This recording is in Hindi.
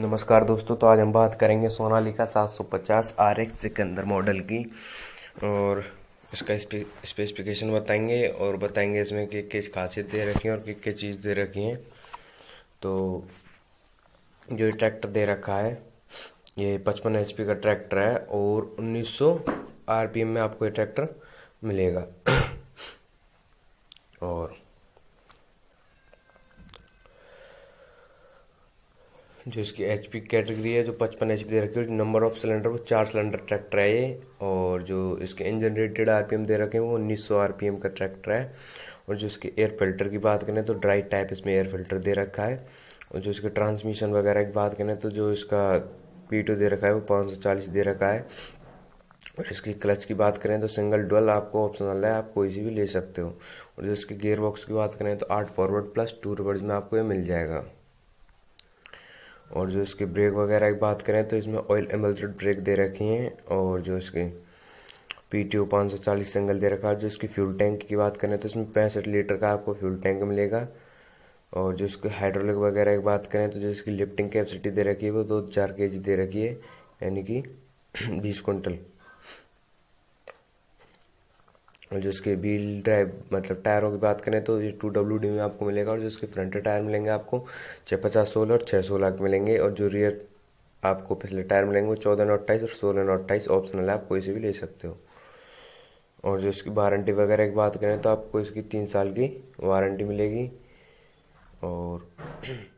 नमस्कार दोस्तों तो आज हम बात करेंगे Sonalika 750 R X Sikander model की और इसका स्पेसिफिकेशन बताएंगे और बताएंगे इसमें कि किस खासियत दे रखी है और किस किस चीज़ दे रखी है तो जो ये ट्रैक्टर दे रखा है ये पचपन एच का ट्रैक्टर है और 1900 आरपीएम में आपको ये ट्रैक्टर मिलेगा और जो इसकी एच पी कैटेगरी है जो पचपन एच पी दे रखी है नंबर ऑफ सिलेंडर वो चार सिलेंडर ट्रैक्टर है ये और जो इसके engine rated R P M दे रखे हैं वो उन्नीस सौ आर पी एम का ट्रैक्टर है और जो इसके एयर फिल्टर की बात करें तो ड्राई टाइप इसमें एयर फिल्टर दे रखा है और जो इसके ट्रांसमिशन वगैरह की बात करें तो जो इसका पी दे रखा है वो पाँच सौ चालीस दे रखा है और इसकी क्लच की बात करें तो सिंगल डुअल आपको ऑप्शनल है आप कोई सी भी ले सकते हो और जो इसके गेयर बॉक्स की बात करें तो आठ फॉरवर्ड प्लस टू रिवर्ड में आपको ये मिल जाएगा और जो इसके ब्रेक वगैरह की बात करें तो इसमें ऑयल एमल्टेड ब्रेक दे रखे हैं और जो इसके पी टी ओ पाँच सौ चालीस सिंगल दे रखा है जो इसकी फ्यूल टैंक की बात करें तो इसमें पैंसठ लीटर का आपको फ्यूल टैंक मिलेगा और जो इसके हाइड्रोलिक वगैरह की बात करें तो जो इसकी लिफ्टिंग कैपेसिटी दे रखी है वो दो चार के जी दे रखी है यानी कि बीस क्विंटल और जो इसके व्हील ड्राइव मतलब टायरों की बात करें तो ये टू डब्ल्यू डी में आपको मिलेगा और जो इसके फ्रंट टायर मिलेंगे आपको छः पचास सोलह और छः सोलह के मिलेंगे और जो रियर आपको पिछले टायर मिलेंगे वो चौदह नौ अट्ठाईस और सोलह नौ अट्ठाईस ऑप्शनल है आप कोई से भी ले सकते हो और जो इसकी वारंटी वगैरह की बात करें तो आपको इसकी तीन साल की वारंटी मिलेगी और